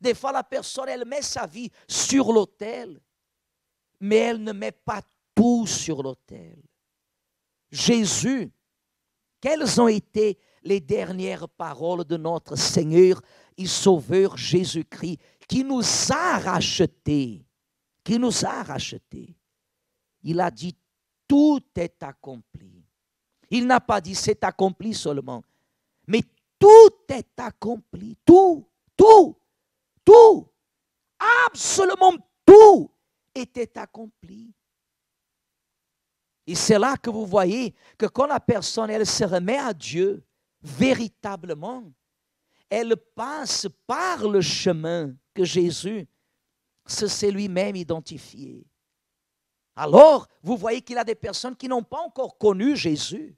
Des fois, la personne, elle met sa vie sur l'autel, mais elle ne met pas tout sur l'autel. Jésus, quelles ont été les dernières paroles de notre Seigneur et Sauveur Jésus-Christ, qui nous a rachetés, qui nous a rachetés. Il a dit, tout est accompli. Il n'a pas dit, c'est accompli seulement, mais tout est accompli, tout, tout. Tout, absolument tout était accompli. Et c'est là que vous voyez que quand la personne, elle se remet à Dieu, véritablement, elle passe par le chemin que Jésus se s'est lui-même identifié. Alors, vous voyez qu'il y a des personnes qui n'ont pas encore connu Jésus,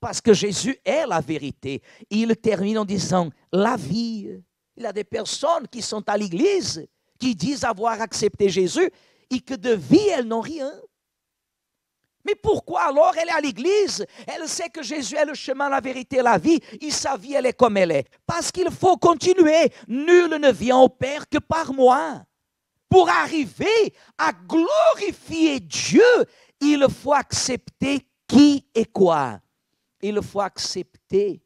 parce que Jésus est la vérité. il termine en disant, la vie il y a des personnes qui sont à l'église, qui disent avoir accepté Jésus et que de vie, elles n'ont rien. Mais pourquoi alors elle est à l'église Elle sait que Jésus est le chemin, la vérité, la vie, et sa vie, elle est comme elle est. Parce qu'il faut continuer. Nul ne vient au Père que par moi. Pour arriver à glorifier Dieu, il faut accepter qui et quoi. Il faut accepter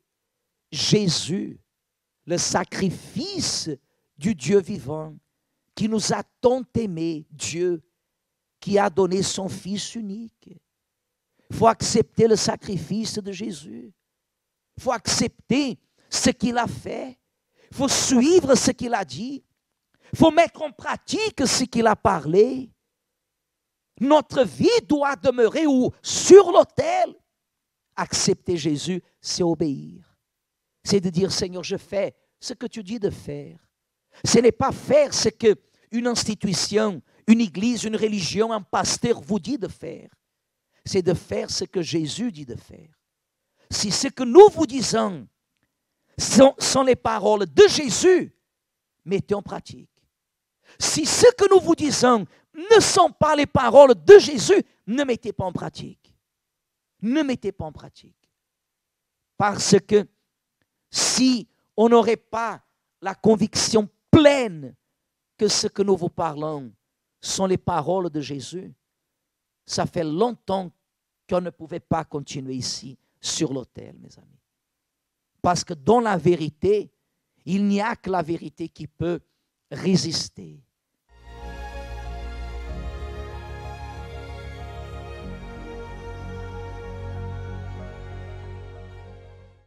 Jésus le sacrifice du Dieu vivant qui nous a tant aimé, Dieu qui a donné son Fils unique. Il faut accepter le sacrifice de Jésus. Il faut accepter ce qu'il a fait. Il faut suivre ce qu'il a dit. Il faut mettre en pratique ce qu'il a parlé. Notre vie doit demeurer où Sur l'autel. Accepter Jésus, c'est obéir c'est de dire Seigneur, je fais ce que tu dis de faire. Ce n'est pas faire ce que une institution, une église, une religion, un pasteur vous dit de faire. C'est de faire ce que Jésus dit de faire. Si ce que nous vous disons sont, les paroles de Jésus, mettez en pratique. Si ce que nous vous disons ne sont pas les paroles de Jésus, ne mettez pas en pratique. Ne mettez pas en pratique. Parce que si on n'aurait pas la conviction pleine que ce que nous vous parlons sont les paroles de Jésus, ça fait longtemps qu'on ne pouvait pas continuer ici sur l'autel, mes amis. Parce que dans la vérité, il n'y a que la vérité qui peut résister.